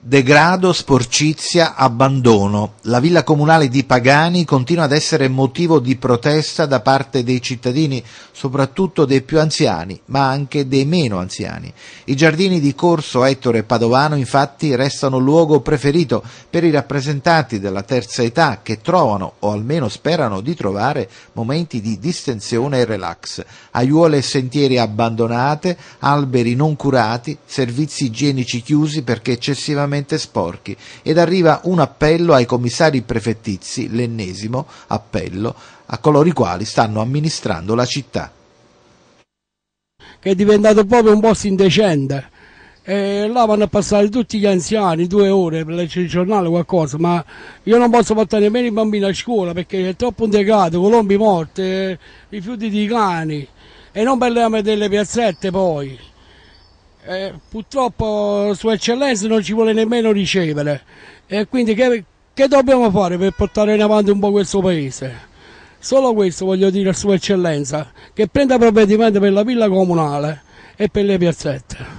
Degrado, sporcizia, abbandono. La villa comunale di Pagani continua ad essere motivo di protesta da parte dei cittadini, soprattutto dei più anziani, ma anche dei meno anziani. I giardini di Corso Ettore Padovano infatti restano luogo preferito per i rappresentanti della terza età che trovano, o almeno sperano di trovare, momenti di distensione e relax. Aiuole e sentieri abbandonate, alberi non curati, servizi igienici chiusi perché eccessivamente estremamente sporchi ed arriva un appello ai commissari prefettizi, l'ennesimo appello, a coloro i quali stanno amministrando la città. Che è diventato proprio un posto indecente. E là vanno a passare tutti gli anziani due ore per leggere il giornale qualcosa, ma io non posso portare nemmeno i bambini a scuola perché è troppo integrato, colombi morte, eh, rifiuti di cani e non parliamo delle piazzette poi eh, purtroppo Sua Eccellenza non ci vuole nemmeno ricevere. E quindi che, che, dobbiamo fare per portare in avanti un po' questo paese? Solo questo voglio dire a Sua Eccellenza, che prenda provvedimenti per la villa comunale e per le piazzette.